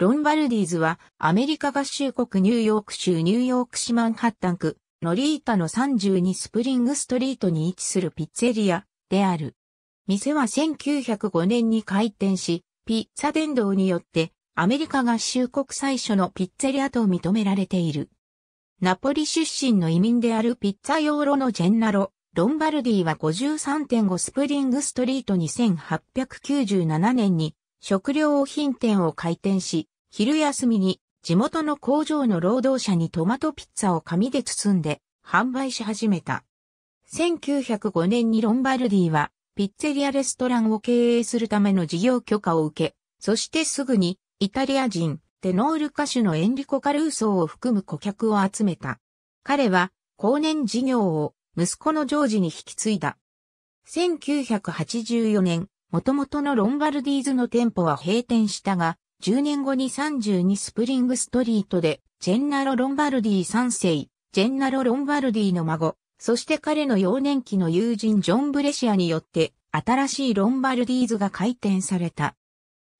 ロンバルディーズはアメリカ合衆国ニューヨーク州ニューヨーク市マンハッタン区ノリータの32スプリングストリートに位置するピッツェリアである。店は1905年に開店し、ピッツァ伝道によってアメリカ合衆国最初のピッツェリアと認められている。ナポリ出身の移民であるピッツァ用路のジェンナロ、ロンバルディは53.5スプリングストリートに1897年に食料品店を開店し、昼休みに地元の工場の労働者にトマトピッツァを紙で包んで販売し始めた。1905年にロンバルディはピッツェリアレストランを経営するための事業許可を受け、そしてすぐにイタリア人テノール歌手のエンリコ・カルーソーを含む顧客を集めた。彼は後年事業を息子のジョージに引き継いだ。1984年、元々のロンバルディーズの店舗は閉店したが、10年後に32スプリングストリートで、ジェンナロ・ロンバルディ3世、ジェンナロ・ロンバルディの孫、そして彼の幼年期の友人ジョン・ブレシアによって、新しいロンバルディーズが開店された。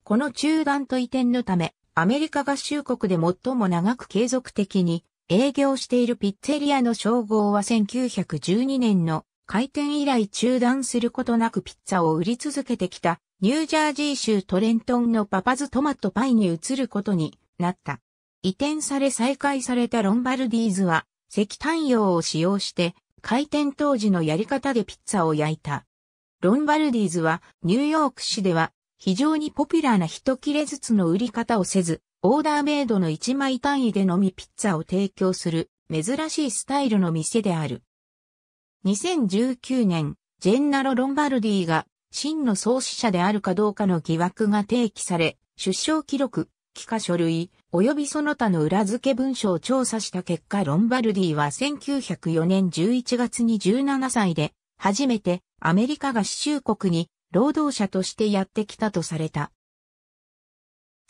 この中断と移転のため、アメリカ合衆国で最も長く継続的に営業しているピッツェリアの称号は1912年の開店以来中断することなくピッツァを売り続けてきたニュージャージー州トレントンのパパズトマトパイに移ることになった。移転され再開されたロンバルディーズは石炭用を使用して開店当時のやり方でピッツァを焼いた。ロンバルディーズはニューヨーク市では非常にポピュラーな一切れずつの売り方をせず、オーダーメイドの一枚単位でのみピッツァを提供する珍しいスタイルの店である。2019年、ジェンナロ・ロンバルディが真の創始者であるかどうかの疑惑が提起され、出生記録、帰化書類、及びその他の裏付け文書を調査した結果、ロンバルディは1904年11月に17歳で、初めてアメリカが死。中国に労働者としてやってきたとされた。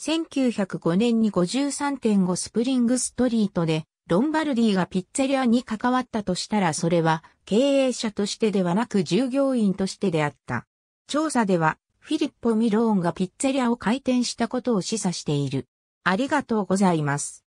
1905年に53.5スプリングストリートでロンバルディがピッツェリアに関わったとしたらそれは経営者としてではなく従業員としてであった。調査ではフィリッポ・ミローンがピッツェリアを開店したことを示唆している。ありがとうございます。